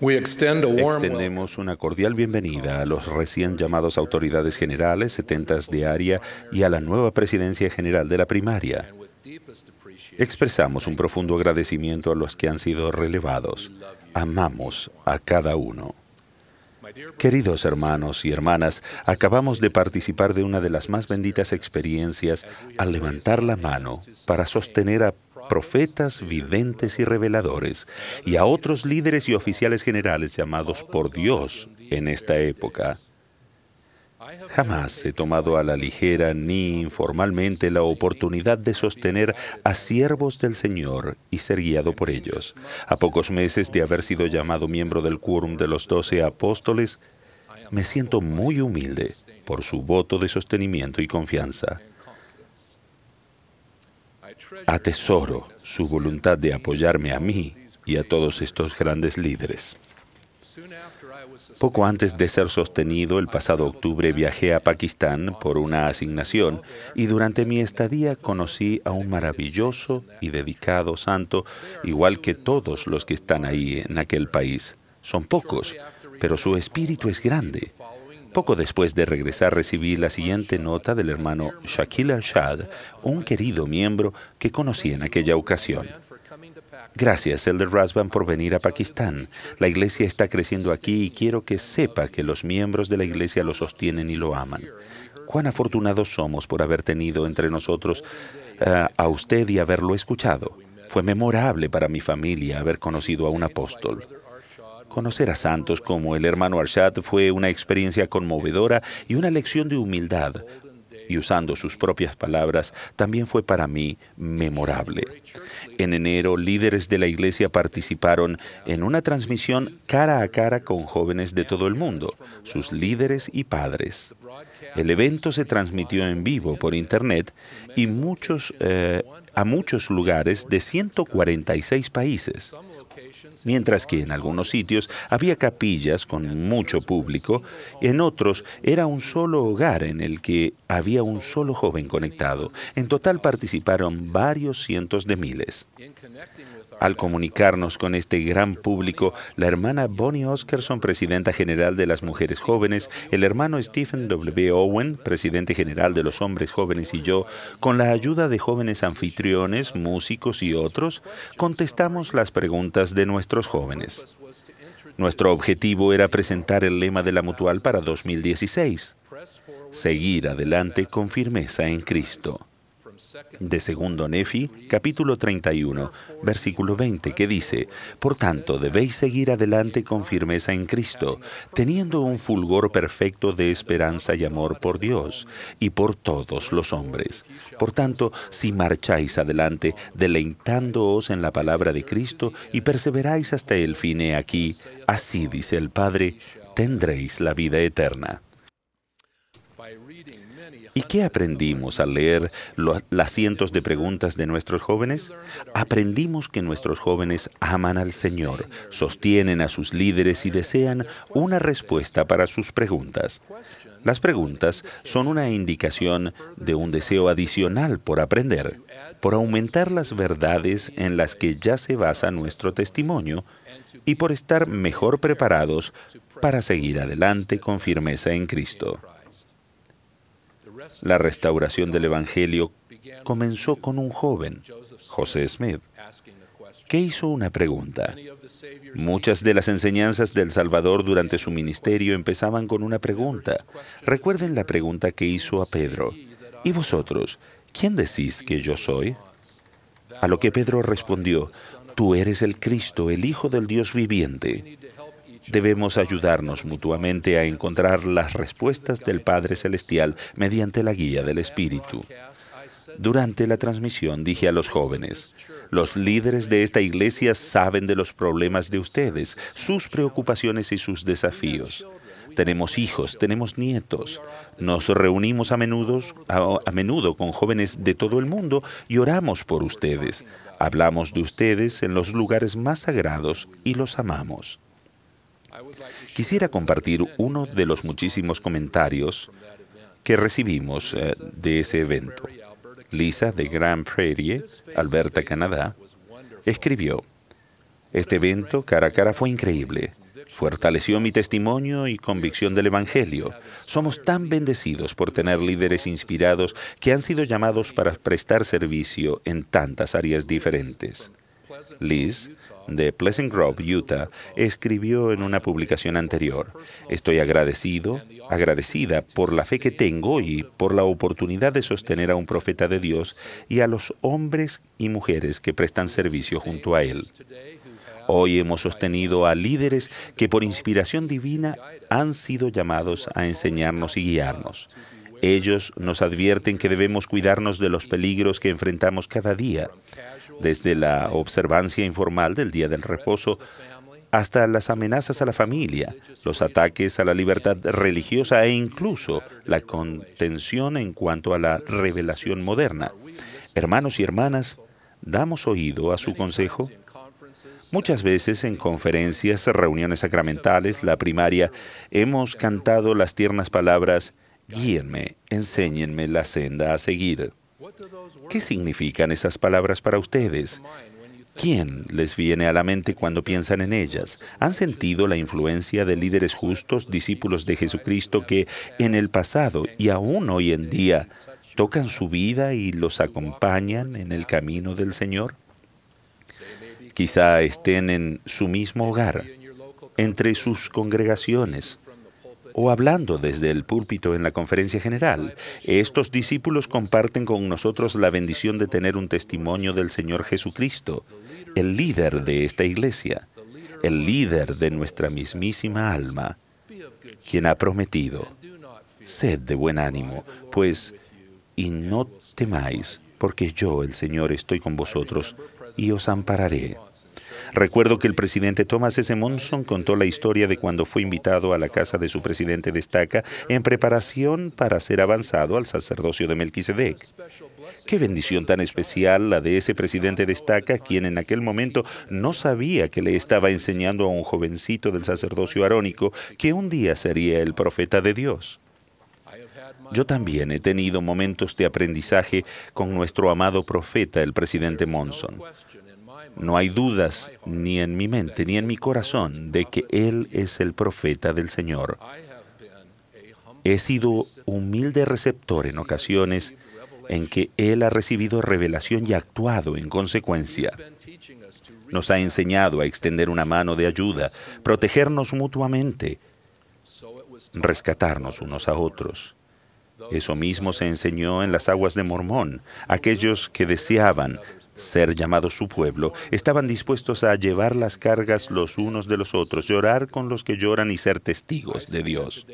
Extendemos una cordial bienvenida a los recién llamados autoridades generales, setentas de área y a la nueva presidencia general de la primaria. Expresamos un profundo agradecimiento a los que han sido relevados. Amamos a cada uno. Queridos hermanos y hermanas, acabamos de participar de una de las más benditas experiencias al levantar la mano para sostener a profetas, videntes y reveladores, y a otros líderes y oficiales generales llamados por Dios en esta época. Jamás he tomado a la ligera ni informalmente la oportunidad de sostener a siervos del Señor y ser guiado por ellos. A pocos meses de haber sido llamado miembro del quórum de los doce apóstoles, me siento muy humilde por su voto de sostenimiento y confianza. Atesoro su voluntad de apoyarme a mí y a todos estos grandes líderes. Poco antes de ser sostenido, el pasado octubre viajé a Pakistán por una asignación y durante mi estadía conocí a un maravilloso y dedicado santo, igual que todos los que están ahí en aquel país. Son pocos, pero su espíritu es grande poco después de regresar recibí la siguiente nota del hermano Shakil Al-Shad, un querido miembro que conocí en aquella ocasión. Gracias, Elder Rasban, por venir a Pakistán. La iglesia está creciendo aquí y quiero que sepa que los miembros de la iglesia lo sostienen y lo aman. Cuán afortunados somos por haber tenido entre nosotros eh, a usted y haberlo escuchado. Fue memorable para mi familia haber conocido a un apóstol. Conocer a santos como el hermano Arshad fue una experiencia conmovedora y una lección de humildad, y usando sus propias palabras, también fue para mí memorable. En enero, líderes de la iglesia participaron en una transmisión cara a cara con jóvenes de todo el mundo, sus líderes y padres. El evento se transmitió en vivo por Internet y eh, a muchos lugares de 146 países. Mientras que en algunos sitios había capillas con mucho público, en otros era un solo hogar en el que había un solo joven conectado. En total participaron varios cientos de miles. Al comunicarnos con este gran público, la hermana Bonnie Oscarson, presidenta general de las mujeres jóvenes, el hermano Stephen W. Owen, presidente general de los hombres jóvenes y yo, con la ayuda de jóvenes anfitriones, músicos y otros, contestamos las preguntas de nuestros jóvenes. Nuestro objetivo era presentar el lema de la mutual para 2016, seguir adelante con firmeza en Cristo de segundo Nefi, capítulo 31, versículo 20, que dice, Por tanto, debéis seguir adelante con firmeza en Cristo, teniendo un fulgor perfecto de esperanza y amor por Dios y por todos los hombres. Por tanto, si marcháis adelante, deleitándoos en la palabra de Cristo y perseveráis hasta el fin aquí, así dice el Padre, tendréis la vida eterna. ¿Y qué aprendimos al leer los, las cientos de preguntas de nuestros jóvenes? Aprendimos que nuestros jóvenes aman al Señor, sostienen a sus líderes y desean una respuesta para sus preguntas. Las preguntas son una indicación de un deseo adicional por aprender, por aumentar las verdades en las que ya se basa nuestro testimonio y por estar mejor preparados para seguir adelante con firmeza en Cristo. La restauración del Evangelio comenzó con un joven, José Smith, que hizo una pregunta. Muchas de las enseñanzas del Salvador durante su ministerio empezaban con una pregunta. Recuerden la pregunta que hizo a Pedro. ¿Y vosotros, quién decís que yo soy? A lo que Pedro respondió, Tú eres el Cristo, el Hijo del Dios viviente. Debemos ayudarnos mutuamente a encontrar las respuestas del Padre Celestial mediante la guía del Espíritu. Durante la transmisión dije a los jóvenes, los líderes de esta iglesia saben de los problemas de ustedes, sus preocupaciones y sus desafíos. Tenemos hijos, tenemos nietos. Nos reunimos a menudo, con jóvenes de todo el mundo y oramos por ustedes. Hablamos de ustedes en los lugares más sagrados y los amamos. Quisiera compartir uno de los muchísimos comentarios que recibimos eh, de ese evento. Lisa de Grand Prairie, Alberta, Canadá, escribió, Este evento cara a cara fue increíble. Fortaleció mi testimonio y convicción del Evangelio. Somos tan bendecidos por tener líderes inspirados que han sido llamados para prestar servicio en tantas áreas diferentes. Liz, de Pleasant Grove, Utah, escribió en una publicación anterior, Estoy agradecido, agradecida por la fe que tengo y por la oportunidad de sostener a un profeta de Dios y a los hombres y mujeres que prestan servicio junto a él. Hoy hemos sostenido a líderes que por inspiración divina han sido llamados a enseñarnos y guiarnos. Ellos nos advierten que debemos cuidarnos de los peligros que enfrentamos cada día, desde la observancia informal del día del reposo hasta las amenazas a la familia, los ataques a la libertad religiosa e incluso la contención en cuanto a la revelación moderna. Hermanos y hermanas, ¿damos oído a su consejo? Muchas veces en conferencias, reuniones sacramentales, la primaria, hemos cantado las tiernas palabras, guíenme, enséñenme la senda a seguir. ¿Qué significan esas palabras para ustedes? ¿Quién les viene a la mente cuando piensan en ellas? ¿Han sentido la influencia de líderes justos, discípulos de Jesucristo que en el pasado y aún hoy en día tocan su vida y los acompañan en el camino del Señor? Quizá estén en su mismo hogar, entre sus congregaciones, o hablando desde el púlpito en la conferencia general. Estos discípulos comparten con nosotros la bendición de tener un testimonio del Señor Jesucristo, el líder de esta iglesia, el líder de nuestra mismísima alma, quien ha prometido, sed de buen ánimo, pues, y no temáis, porque yo, el Señor, estoy con vosotros y os ampararé. Recuerdo que el presidente Thomas S. Monson contó la historia de cuando fue invitado a la casa de su presidente de Estaca en preparación para ser avanzado al sacerdocio de Melquisedec. Qué bendición tan especial la de ese presidente de Estaca, quien en aquel momento no sabía que le estaba enseñando a un jovencito del sacerdocio arónico que un día sería el profeta de Dios. Yo también he tenido momentos de aprendizaje con nuestro amado profeta, el presidente Monson. No hay dudas ni en mi mente ni en mi corazón de que Él es el profeta del Señor. He sido humilde receptor en ocasiones en que Él ha recibido revelación y actuado en consecuencia. Nos ha enseñado a extender una mano de ayuda, protegernos mutuamente, rescatarnos unos a otros. Eso mismo se enseñó en las aguas de Mormón. Aquellos que deseaban ser llamados su pueblo estaban dispuestos a llevar las cargas los unos de los otros, llorar con los que lloran y ser testigos de Dios.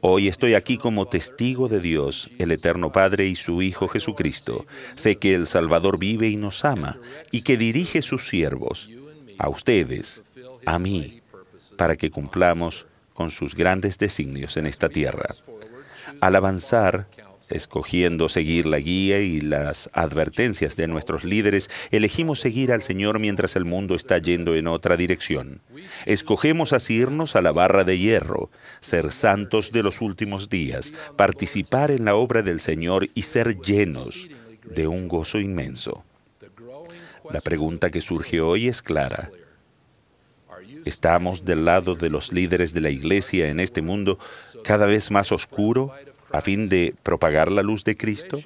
Hoy estoy aquí como testigo de Dios, el Eterno Padre y su Hijo Jesucristo. Sé que el Salvador vive y nos ama y que dirige sus siervos, a ustedes, a mí, para que cumplamos con sus grandes designios en esta tierra. Al avanzar, escogiendo seguir la guía y las advertencias de nuestros líderes, elegimos seguir al Señor mientras el mundo está yendo en otra dirección. Escogemos asirnos a la barra de hierro, ser santos de los últimos días, participar en la obra del Señor y ser llenos de un gozo inmenso. La pregunta que surge hoy es clara. Estamos del lado de los líderes de la Iglesia en este mundo cada vez más oscuro a fin de propagar la luz de Cristo.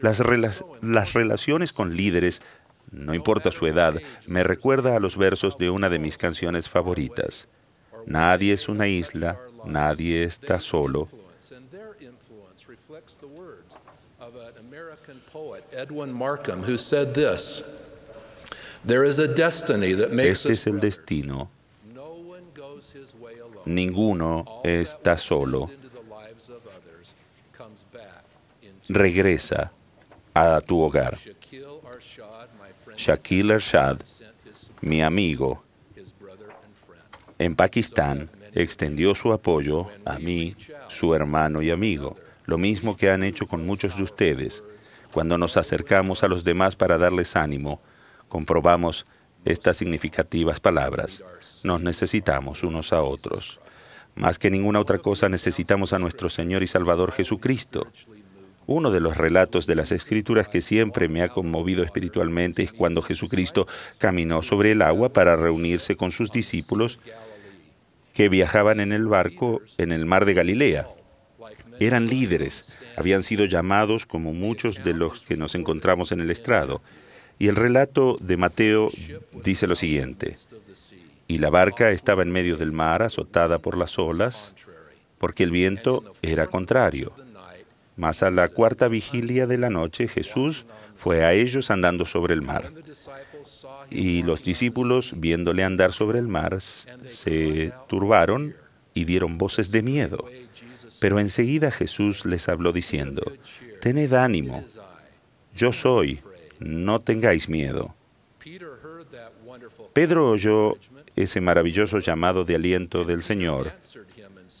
Las, relaciones con líderes, no importa su edad, me recuerda a los versos de una de mis canciones favoritas. Nadie es una isla, nadie está solo. Edwin Markham, who said this. Este es el destino. Ninguno está solo. Regresa a tu hogar. Shakil Arshad, mi amigo, en Pakistán extendió su apoyo a mí, su hermano y amigo, lo mismo que han hecho con muchos de ustedes. Cuando nos acercamos a los demás para darles ánimo, comprobamos estas significativas palabras. Nos necesitamos unos a otros. Más que ninguna otra cosa necesitamos a nuestro Señor y Salvador Jesucristo. Uno de los relatos de las Escrituras que siempre me ha conmovido espiritualmente es cuando Jesucristo caminó sobre el agua para reunirse con sus discípulos que viajaban en el barco en el mar de Galilea. Eran líderes, habían sido llamados como muchos de los que nos encontramos en el estrado. Y el relato de Mateo dice lo siguiente, y la barca estaba en medio del mar azotada por las olas, porque el viento era contrario. Mas a la cuarta vigilia de la noche Jesús fue a ellos andando sobre el mar. Y los discípulos, viéndole andar sobre el mar, se turbaron y dieron voces de miedo. Pero enseguida Jesús les habló diciendo, Tened ánimo, yo soy, no tengáis miedo. Pedro oyó ese maravilloso llamado de aliento del Señor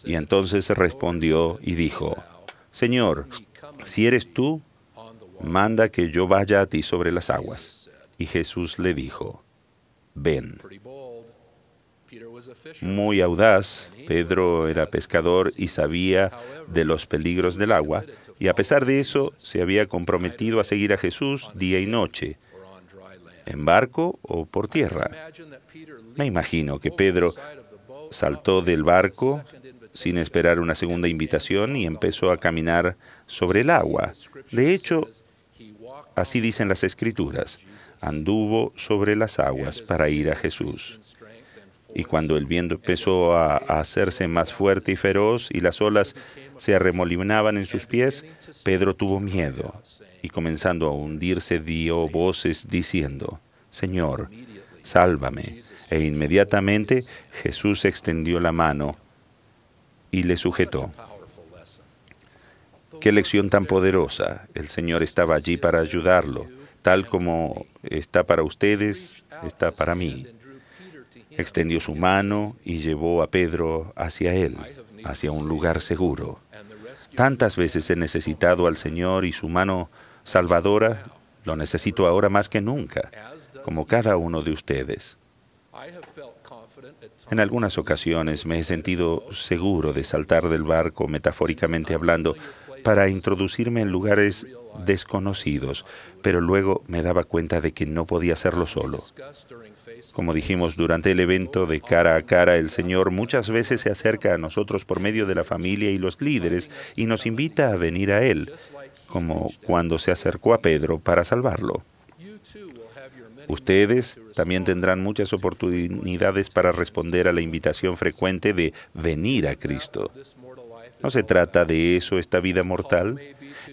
y entonces respondió y dijo, Señor, si eres tú, manda que yo vaya a ti sobre las aguas. Y Jesús le dijo, ven. Muy audaz, Pedro era pescador y sabía de los peligros del agua, y a pesar de eso se había comprometido a seguir a Jesús día y noche, en barco o por tierra. Me imagino que Pedro saltó del barco sin esperar una segunda invitación y empezó a caminar sobre el agua. De hecho, así dicen las escrituras, anduvo sobre las aguas para ir a Jesús. Y cuando el viento empezó a, hacerse más fuerte y feroz y las olas se arremolinaban en sus pies, Pedro tuvo miedo y comenzando a hundirse dio voces diciendo, Señor, sálvame. E inmediatamente Jesús extendió la mano y le sujetó. Qué lección tan poderosa. El Señor estaba allí para ayudarlo, tal como está para ustedes, está para mí. Extendió su mano y llevó a Pedro hacia él, hacia un lugar seguro. Tantas veces he necesitado al Señor y su mano salvadora, lo necesito ahora más que nunca, como cada uno de ustedes. En algunas ocasiones me he sentido seguro de saltar del barco, metafóricamente hablando, para introducirme en lugares desconocidos, pero luego me daba cuenta de que no podía hacerlo solo. Como dijimos durante el evento de cara a cara, el Señor muchas veces se acerca a nosotros por medio de la familia y los líderes y nos invita a venir a Él, como cuando se acercó a Pedro para salvarlo. Ustedes también tendrán muchas oportunidades para responder a la invitación frecuente de venir a Cristo. No se trata de eso, esta vida mortal.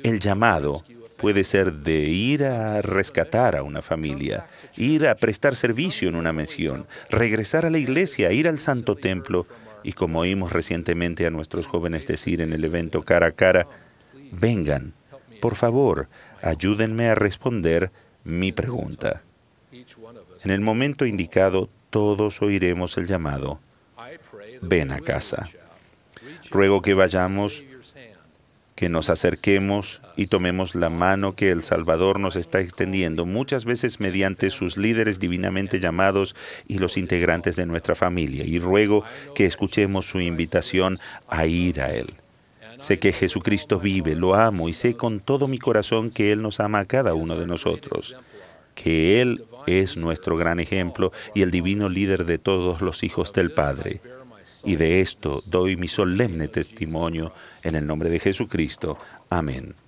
El llamado puede ser de ir a rescatar a una familia, ir a prestar servicio en una misión, regresar a la iglesia, ir al santo templo y como oímos recientemente a nuestros jóvenes decir en el evento cara a cara, vengan, por favor, ayúdenme a responder mi pregunta. En el momento indicado, todos oiremos el llamado, ven a casa. Ruego que vayamos, que nos acerquemos y tomemos la mano que el Salvador nos está extendiendo, muchas veces mediante sus líderes divinamente llamados y los integrantes de nuestra familia. Y ruego que escuchemos su invitación a ir a Él. Sé que Jesucristo vive, lo amo y sé con todo mi corazón que Él nos ama a cada uno de nosotros, que Él es nuestro gran ejemplo y el divino líder de todos los hijos del Padre y de esto doy mi solemne testimonio en el nombre de Jesucristo. Amén.